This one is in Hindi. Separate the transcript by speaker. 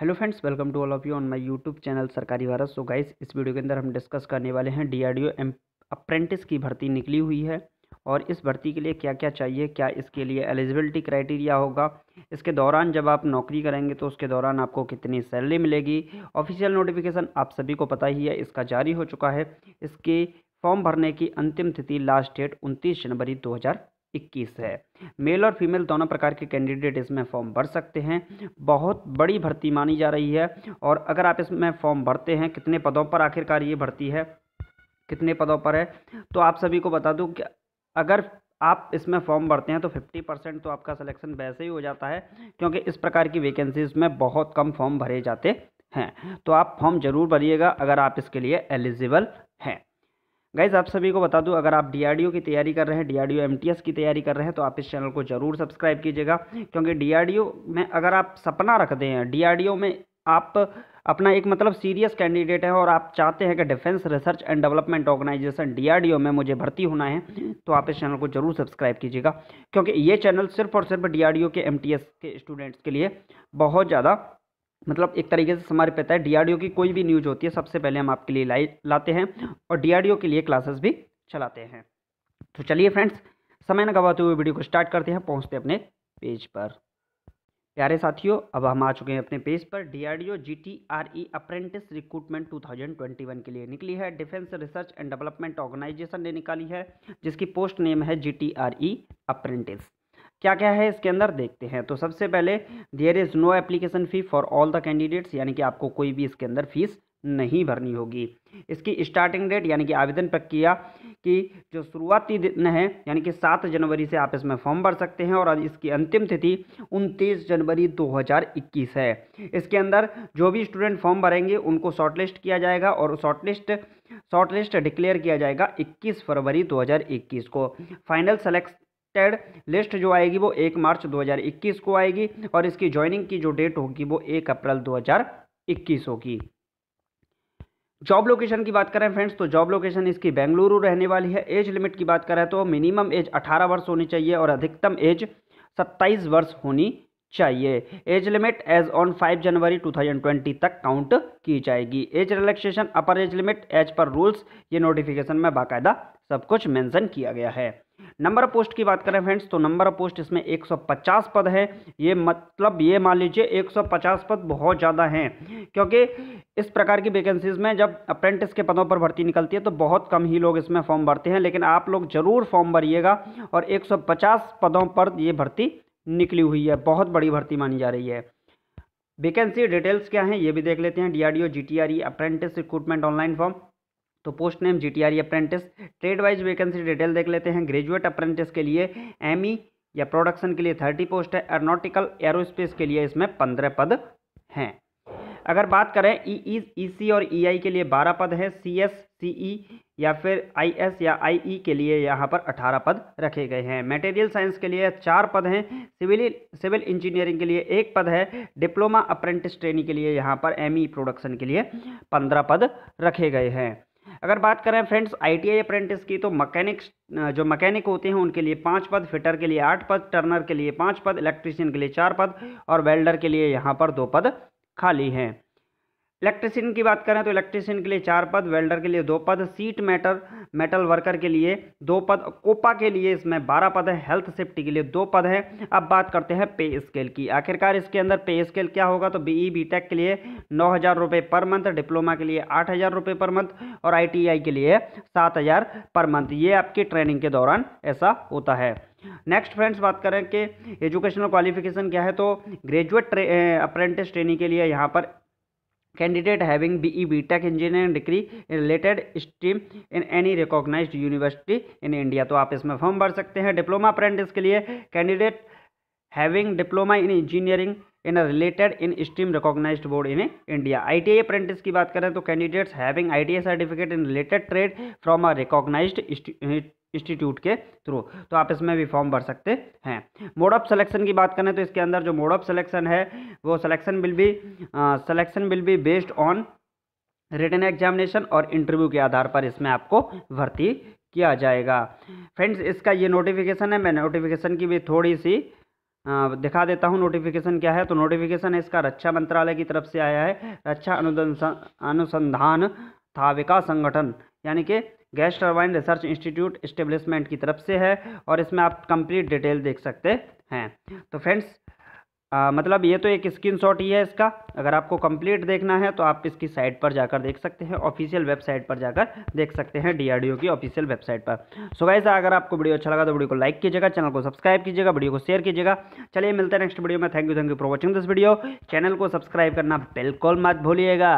Speaker 1: hello friends welcome to all of you on my YouTube channel Sarkari Bharat so guys इस वीडियो के अंदर हम डिस्कस करने वाले हैं डीआरडीओ अप्रेंटिस की भर्ती निकली हुई है और इस भर्ती के लिए क्या क्या चाहिए क्या इसके लिए एलिजिबिलिटी क्राइटेरिया होगा इसके दौरान जब आप नौकरी करेंगे तो उसके दौरान आपको कितनी सैलरी मिलेगी ऑफिशियल नोटिफिकेशन आप सभी को पता ही है इसका जारी हो चुका है इसके फॉर्म भरने की अंतिम तिथि लास्ट डेट उनतीस जनवरी दो हज़ार इक्कीस है मेल और फीमेल दोनों प्रकार के कैंडिडेट इसमें फॉर्म भर सकते हैं बहुत बड़ी भर्ती मानी जा रही है और अगर आप इसमें फॉर्म भरते हैं कितने पदों पर आखिरकार ये भर्ती है कितने पदों पर है तो आप सभी को बता दूँ कि अगर आप इसमें फॉर्म भरते हैं तो 50 परसेंट तो आपका सिलेक्शन वैसे ही हो जाता है क्योंकि इस प्रकार की वैकेंसीज में बहुत कम फॉर्म भरे जाते हैं तो आप फॉर्म ज़रूर भरिएगा अगर आप इसके लिए एलिजिबल हैं गाइज आप सभी को बता दूं अगर आप डीआरडीओ की तैयारी कर रहे हैं डीआरडीओ एमटीएस की तैयारी कर रहे हैं तो आप इस चैनल को जरूर सब्सक्राइब कीजिएगा क्योंकि डीआरडीओ में अगर आप सपना रखते हैं डीआरडीओ में आप अपना एक मतलब सीरियस कैंडिडेट है और आप चाहते हैं कि defence research and development organisation D में मुझे भर्ती होना है तो आप इस चैनल को जरूर सब्सक्राइब कीजिएगा क्योंकि ये चैनल सिर्फ और सिर्फ डी के एम के स्टूडेंट्स के लिए बहुत ज़्यादा मतलब एक तरीके से हमारे पता है डीआरडीओ की कोई भी न्यूज़ होती है सबसे पहले हम आपके लिए लाई लाते हैं और डीआरडीओ के लिए क्लासेस भी चलाते हैं तो चलिए फ्रेंड्स समय न गवाते हुए वीडियो को स्टार्ट करते हैं पहुँचते अपने पेज पर प्यारे साथियों अब हम आ चुके हैं अपने पेज पर D D R O G T R E apprentice recruitment two thousand twenty one के लिए निकली है defence research and development organisation ने निकाली है जिसकी पोस्ट नेम है G T R E apprentice क्या क्या है इसके अंदर देखते हैं तो सबसे पहले there is no application fee for all the candidates यानी कि आपको कोई भी इसके अंदर फ़ीस नहीं भरनी होगी इसकी स्टार्टिंग डेट यानी कि आवेदन प्रक्रिया की जो शुरुआती दिन है यानी कि सात जनवरी से आप इसमें फॉर्म भर सकते हैं और इसकी अंतिम तिथि उनतीस जनवरी 2021 है इसके अंदर जो भी स्टूडेंट फॉर्म भरेंगे उनको शॉर्टलिस्ट किया जाएगा और शॉर्टलिस्ट शॉर्टलिस्ट डिक्लेयर किया जाएगा 21 फरवरी 2021 को फाइनल सेलेक्ट टेड लिस्ट जो आएगी वो एक मार्च 2021 को आएगी और इसकी ज्वाइनिंग की जो डेट होगी वो एक अप्रैल 2021 होगी जॉब लोकेशन की बात करें फ्रेंड्स तो जॉब लोकेशन इसकी बेंगलुरु रहने वाली है एज लिमिट की बात करें तो मिनिमम एज 18 वर्ष होनी चाहिए और अधिकतम एज 27 वर्ष होनी चाहिए एज लिमिट एज ऑन 5 जनवरी 2020 तक काउंट की जाएगी age relaxation upper age limit age पर रूल्स ये नोटिफिकेशन में बाकायदा सब कुछ मेंशन किया गया है नंबर ऑफ पोस्ट की बात करें फ्रेंड्स तो नंबर ऑफ पोस्ट इसमें 150 पद है ये मतलब ये मान लीजिए 150 पद बहुत ज़्यादा हैं क्योंकि इस प्रकार की वैकेंसीज़ में जब अप्रेंटिस के पदों पर भर्ती निकलती है तो बहुत कम ही लोग इसमें फॉर्म भरते हैं लेकिन आप लोग ज़रूर फॉर्म भरिएगा और एक पदों पर ये भर्ती निकली हुई है बहुत बड़ी भर्ती मानी जा रही है वैकेंसी डिटेल्स क्या हैं ये भी देख लेते हैं D R D O G T R E apprentice recruitment online form तो post name G T R apprentice trade wise vacancy detail देख लेते हैं ग्रेजुएट अप्रेंटिस के लिए एम ई e या प्रोडक्शन के लिए थर्टी पोस्ट है एरोनॉटिकल एरोस्पेस के लिए इसमें पंद्रह पद हैं अगर बात करें ई ई सी और ई e आई के लिए बारह पद हैं सी एस सी ई या फिर आई एस या आई ई e के लिए यहाँ पर अठारह पद रखे गए हैं मटेरियल साइंस के लिए चार पद हैं सिविल सिविल इंजीनियरिंग के लिए एक पद है डिप्लोमा अप्रेंटिस ट्रेनिंग के लिए यहाँ पर एम ई प्रोडक्शन के लिए पंद्रह पद रखे गए हैं अगर बात करें फ्रेंड्स आईटीआई अप्रेंटिस की तो मकैनिक्स जो मैकेनिक होते हैं उनके लिए पाँच पद फिटर के लिए आठ पद टर्नर के लिए पाँच पद इलेक्ट्रीशियन के लिए चार पद और वेल्डर के लिए यहाँ पर दो पद खाली हैं इलेक्ट्रिशियन की बात करें तो इलेक्ट्रिशियन के लिए चार पद वेल्डर के लिए दो पद सीट मेटर मेटल वर्कर के लिए दो पद कोपा के लिए इसमें बारह पद है हेल्थ सेफ्टी के लिए दो पद है अब बात करते हैं पे स्केल की आखिरकार इसके अंदर पे स्केल क्या होगा तो बीई बीटेक के लिए नौ हज़ार रुपये पर मंथ डिप्लोमा के लिए आठ हज़ार रुपये पर मंथ और आई के लिए सात हज़ार पर मंथ ये आपकी ट्रेनिंग के दौरान ऐसा होता है नेक्स्ट फ्रेंड्स बात करें कि एजुकेशनल क्वालिफिकेशन क्या है तो ग्रेजुएट अप्रेंटिस ट्रेनिंग के लिए यहाँ पर candidate having B E B tech engineering degree in related stream in any recognise university in India तो आप इसमें फॉर्म भर सकते हैं डिप्लोमा अप्रेंटिस के लिए candidate having diploma in engineering in related in stream recognise board in India I T I apprentice की बात करें तो candidates having I T I certificate in related trade from a recognise institute के थ्रू तो आप इसमें भी फॉर्म भर सकते हैं मोड ऑफ सिलेक्शन की बात करें तो इसके अंदर जो मोड ऑफ सिलेक्शन है वो सिलेक्शन विल भी सिलेक्शन विल भी बेस्ड ऑन रिटर्न एग्जामिनेशन और इंटरव्यू के आधार पर इसमें आपको भर्ती किया जाएगा फ्रेंड्स इसका ये नोटिफिकेशन है मैं नोटिफिकेशन की भी थोड़ी सी दिखा देता हूँ नोटिफिकेशन क्या है तो नोटिफिकेशन इसका रक्षा मंत्रालय की तरफ से आया है रक्षा अनुसंधान था विकास संगठन यानी कि gas turbine research institute establishment की तरफ से है और इसमें आप कंप्लीट डिटेल देख सकते हैं तो फ्रेंड्स मतलब ये तो एक स्क्रीन शॉट ही है इसका अगर आपको कंप्लीट देखना है तो आप इसकी साइट पर जाकर देख सकते हैं ऑफिशियल वेबसाइट पर जाकर देख सकते हैं डी की ऑफिशियल वेबसाइट पर सो so अगर आपको वीडियो अच्छा लगा तो वीडियो को लाइक कीजिएगा चैनल को सब्सक्राइब कीजिएगा वीडियो को शेयर कीजिएगा चलिए मिलते हैं नेक्स्ट वीडियो में thank you thank you for watching this video channel को सब्सक्राइब करना बिल्कुल मत भूलिएगा